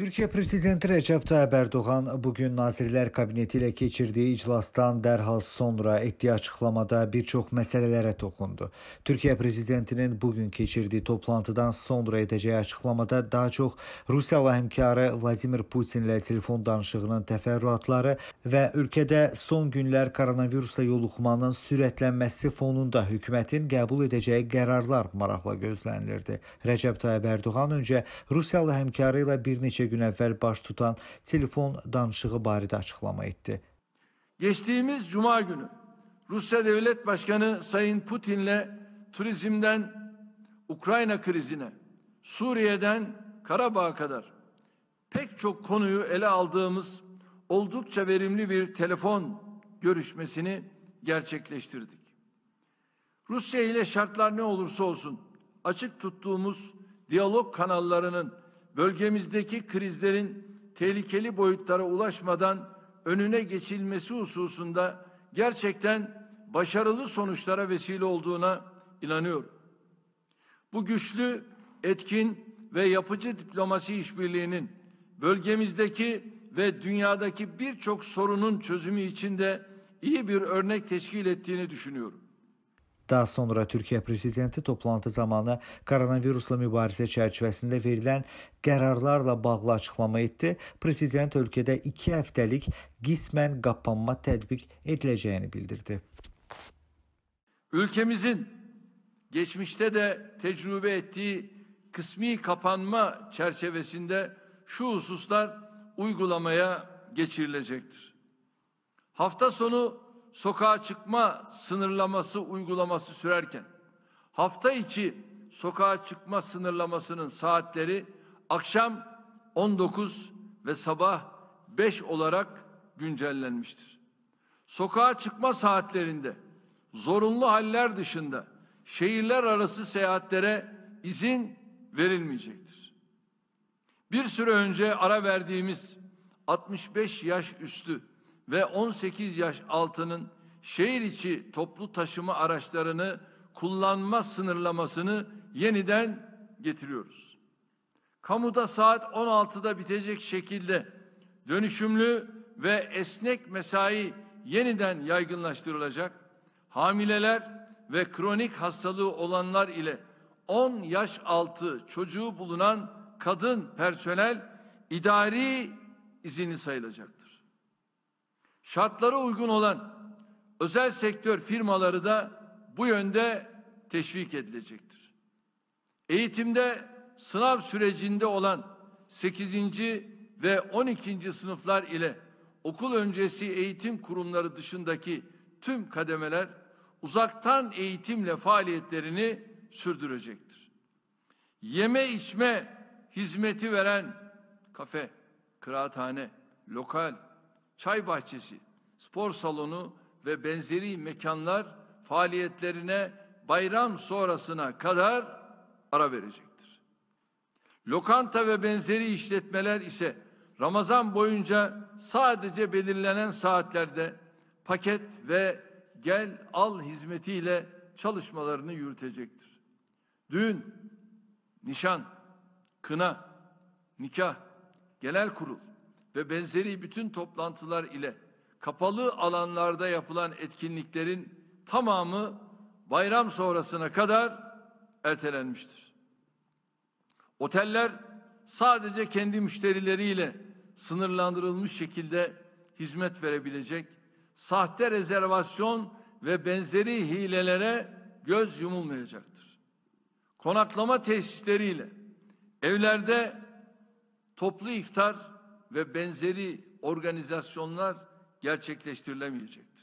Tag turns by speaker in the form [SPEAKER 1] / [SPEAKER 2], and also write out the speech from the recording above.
[SPEAKER 1] Türkiyə prezidenti Rəcəb Tayyib Ərdoğan bu gün Nazirlər Kabineti ilə keçirdiyi iclasdan dərhal sonra etdiyi açıqlamada bir çox məsələlərə toxundu. Türkiyə prezidentinin bu gün keçirdiyi toplantıdan sonra edəcəyi açıqlamada daha çox Rusiyalı həmkarı Vladimir Putinlə telefon danışığının təfərrüatları və ölkədə son günlər koronavirusla yoluxmanın sürətlənməsi fonunda hökumətin qəbul edəcəyi qərarlar maraqla gözlənilirdi. Rəcəb Tayyib Ərdoğan öncə Rusiyalı həmkarı ilə bir neçə gün əvvəl baş tutan telefon danışığı barədə açıqlama etdi.
[SPEAKER 2] Geçtiğimiz cuma günü Rusya Devlet Başkanı Sayın Putin'le turizmden Ukrayna krizine, Suriye'den Karabağ'a kadar pek çok konuyu ele aldığımız oldukça verimli bir telefon görüşmesini gerçekleştirdik. Rusya ile şartlar ne olursa olsun açık tuttuğumuz diyalog kanallarının bölgemizdeki krizlerin tehlikeli boyutlara ulaşmadan önüne geçilmesi hususunda gerçekten başarılı sonuçlara vesile olduğuna inanıyorum. Bu güçlü, etkin ve yapıcı diplomasi işbirliğinin bölgemizdeki ve dünyadaki birçok sorunun çözümü için de iyi bir örnek teşkil ettiğini düşünüyorum.
[SPEAKER 1] Daha sonra Türkiye prezidenti toplantı zamanı koronavirusla mübarizə çerçevesinde verilen kararlarla bağlı açıqlama etdi. Prezident ölkədə 2 həftəlik qismən qapanma tətbiq ediləcəyini bildirdi.
[SPEAKER 2] Ülkemizin geçmişte de tecrübe ettiği kısmi kapanma çerçevesinde şu hususlar uygulamaya geçirilecektir. Hafta sonu sokağa çıkma sınırlaması uygulaması sürerken hafta içi sokağa çıkma sınırlamasının saatleri akşam 19 ve sabah 5 olarak güncellenmiştir. Sokağa çıkma saatlerinde zorunlu haller dışında şehirler arası seyahatlere izin verilmeyecektir. Bir süre önce ara verdiğimiz 65 yaş üstü ve 18 yaş altının şehir içi toplu taşıma araçlarını kullanma sınırlamasını yeniden getiriyoruz. Kamuda saat 16'da bitecek şekilde dönüşümlü ve esnek mesai yeniden yaygınlaştırılacak. Hamileler ve kronik hastalığı olanlar ile 10 yaş altı çocuğu bulunan kadın personel idari izini sayılacaktır. Şartlara uygun olan özel sektör firmaları da bu yönde teşvik edilecektir. Eğitimde sınav sürecinde olan 8. ve 12. sınıflar ile okul öncesi eğitim kurumları dışındaki tüm kademeler uzaktan eğitimle faaliyetlerini sürdürecektir. Yeme içme hizmeti veren kafe, kıraathane, lokal, çay bahçesi, spor salonu ve benzeri mekanlar faaliyetlerine bayram sonrasına kadar ara verecektir. Lokanta ve benzeri işletmeler ise Ramazan boyunca sadece belirlenen saatlerde paket ve gel al hizmetiyle çalışmalarını yürütecektir. Düğün, nişan, kına, nikah, genel kurul, ve benzeri bütün toplantılar ile kapalı alanlarda yapılan etkinliklerin tamamı bayram sonrasına kadar ertelenmiştir. Oteller sadece kendi müşterileriyle sınırlandırılmış şekilde hizmet verebilecek, sahte rezervasyon ve benzeri hilelere göz yumulmayacaktır. Konaklama tesisleriyle evlerde toplu iftar ve benzeri organizasyonlar gerçekleştirilemeyecektir.